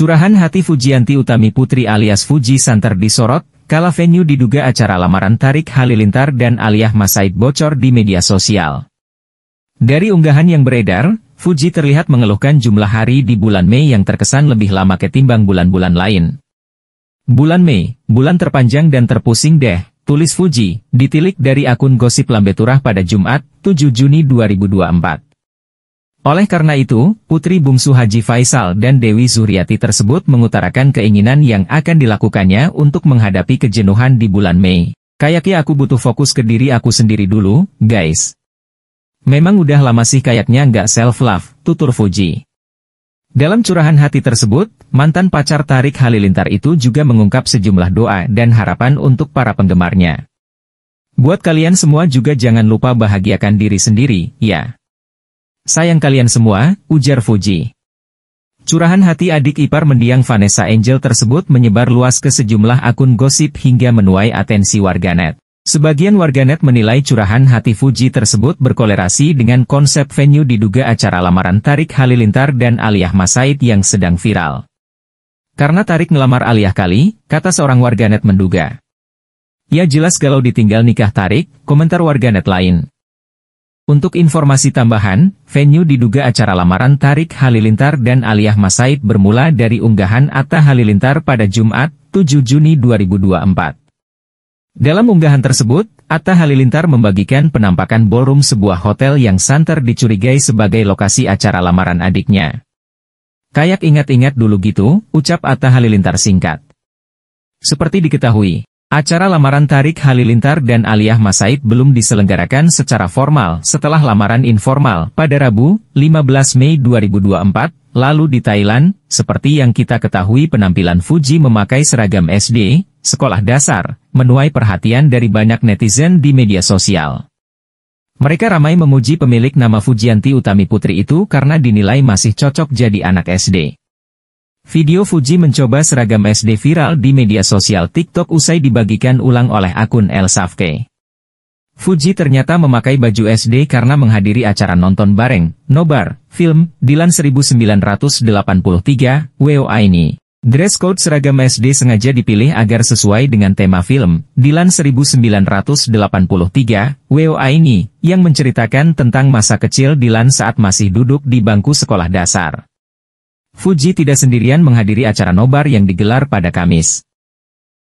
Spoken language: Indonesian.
Curahan hati Fujianti Utami Putri alias Fuji Santer disorot, kala venue diduga acara lamaran Tarik Halilintar dan Aliyah Masaid bocor di media sosial. Dari unggahan yang beredar, Fuji terlihat mengeluhkan jumlah hari di bulan Mei yang terkesan lebih lama ketimbang bulan-bulan lain. Bulan Mei, bulan terpanjang dan terpusing deh, tulis Fuji, ditilik dari akun gosip Lambeturah pada Jumat, 7 Juni 2024. Oleh karena itu, putri bungsu Haji Faisal dan Dewi Zuriati tersebut mengutarakan keinginan yang akan dilakukannya untuk menghadapi kejenuhan di bulan Mei. Kayaknya aku butuh fokus ke diri aku sendiri dulu, guys. Memang udah lama sih kayaknya nggak self-love, tutur Fuji. Dalam curahan hati tersebut, mantan pacar Tarik Halilintar itu juga mengungkap sejumlah doa dan harapan untuk para penggemarnya. Buat kalian semua juga jangan lupa bahagiakan diri sendiri, ya. Sayang kalian semua, ujar Fuji. Curahan hati adik ipar mendiang Vanessa Angel tersebut menyebar luas ke sejumlah akun gosip hingga menuai atensi warganet. Sebagian warganet menilai curahan hati Fuji tersebut berkolerasi dengan konsep venue diduga acara lamaran Tarik Halilintar dan Aliyah Masaid yang sedang viral. Karena Tarik ngelamar Aliyah kali, kata seorang warganet menduga. Ya jelas galau ditinggal nikah Tarik, komentar warganet lain. Untuk informasi tambahan, venue diduga acara lamaran Tarik Halilintar dan Aliyah Masaid bermula dari unggahan Atta Halilintar pada Jumat, 7 Juni 2024. Dalam unggahan tersebut, Atta Halilintar membagikan penampakan ballroom sebuah hotel yang santer dicurigai sebagai lokasi acara lamaran adiknya. Kayak ingat-ingat dulu gitu, ucap Atta Halilintar singkat. Seperti diketahui, Acara lamaran Tarik Halilintar dan Aliyah Masaid belum diselenggarakan secara formal setelah lamaran informal pada Rabu, 15 Mei 2024, lalu di Thailand, seperti yang kita ketahui penampilan Fuji memakai seragam SD, sekolah dasar, menuai perhatian dari banyak netizen di media sosial. Mereka ramai memuji pemilik nama Fujianti Utami Putri itu karena dinilai masih cocok jadi anak SD. Video Fuji mencoba seragam SD viral di media sosial TikTok usai dibagikan ulang oleh akun El Safke. Fuji ternyata memakai baju SD karena menghadiri acara nonton bareng, nobar, film, Dilan 1983, WOA ini. Dress code seragam SD sengaja dipilih agar sesuai dengan tema film, Dilan 1983, WOA ini, yang menceritakan tentang masa kecil Dilan saat masih duduk di bangku sekolah dasar. Fuji tidak sendirian menghadiri acara nobar yang digelar pada Kamis.